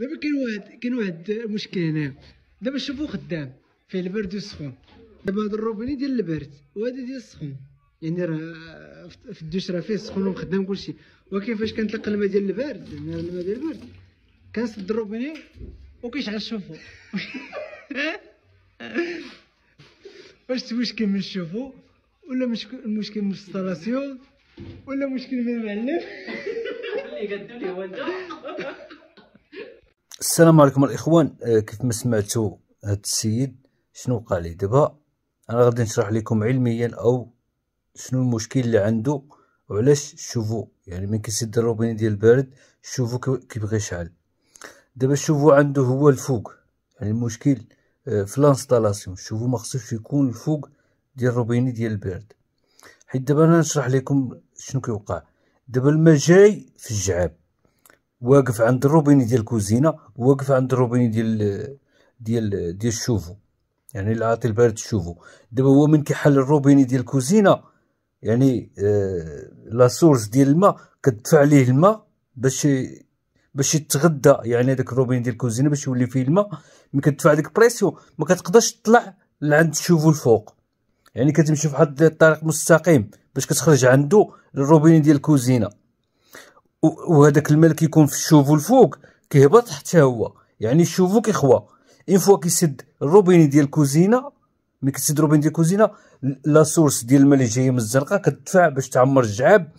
دابا كاين واحد كاين واحد المشكل هنا دابا شوفو خدام فيه البرد والسخون دابا هاد الروبيني ديال البرد وهذا ديال السخون يعني راه في الدوش راه فيه سخون وخدام كلشي ولكن فاش كنطلق الماء ديال البرد يعني الماء ديال البرد كنسد الروبيني وكيشعل الشوفو واش المشكل من الشوفو ولا مشكل المشكل من الانستالاسيون ولا مشكل من المعلم اللي قدو لي هو انت السلام عليكم الاخوان آه، كيف ما سمعتوا هاد السيد شنو وقع ليه دابا انا غادي نشرح لكم علميا او شنو المشكل اللي عنده وعلاش شوفوا يعني من كيسد الروبيني ديال البارد شوفوا كيبغي يشعل دابا شوفوا عنده هو الفوق يعني المشكل آه، في لانستالاسيون شوفوا ما خصوش يكون الفوق ديال الروبيني ديال البارد حيت دابا انا نشرح لكم شنو كيوقع دابا الماء جاي في الجعاب واقف عند الروبيني ديال الكوزينه واقف عند الروبيني ديال ديال ديال الشوفو يعني اللي عاطي البارد الشوفو دابا هو من كيحل الروبيني ديال الكوزينه يعني آه لا سورس ديال الماء كتدفع ليه الماء باش باش يتغدى يعني هذاك الروبيني ديال الكوزينه باش يولي فيه الماء ملي كتدفع ديك بريسيون ما كتقدرش تطلع لعند تشوفو الفوق يعني كتمشي فواحد الطريق مستقيم باش كتخرج عنده الروبيني ديال الكوزينه وهذاك المال كيكون في الشوفو الفوق كيهبط حتى هو يعني الشوفو كيخوى اون فوا كيسد الروبيني ديال الكوزينه ملي كتسد الروبيني ديال الكوزينه لا سورس ديال الماء اللي جايه من الزنقه كتدفع باش تعمر الجعاب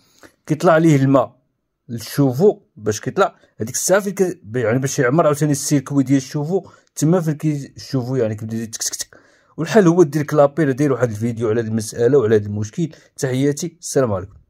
كيطلع ليه الماء للشوفو باش كيطلع هذيك الساعه فين يعني باش يعمر عاوتاني السيركوي ديال الشوفو تما فين الشوفو يعني كيبدا تكتكتك والحل هو دير كلابي دير واحد الفيديو على المساله وعلى هذا المشكل تحياتي السلام عليكم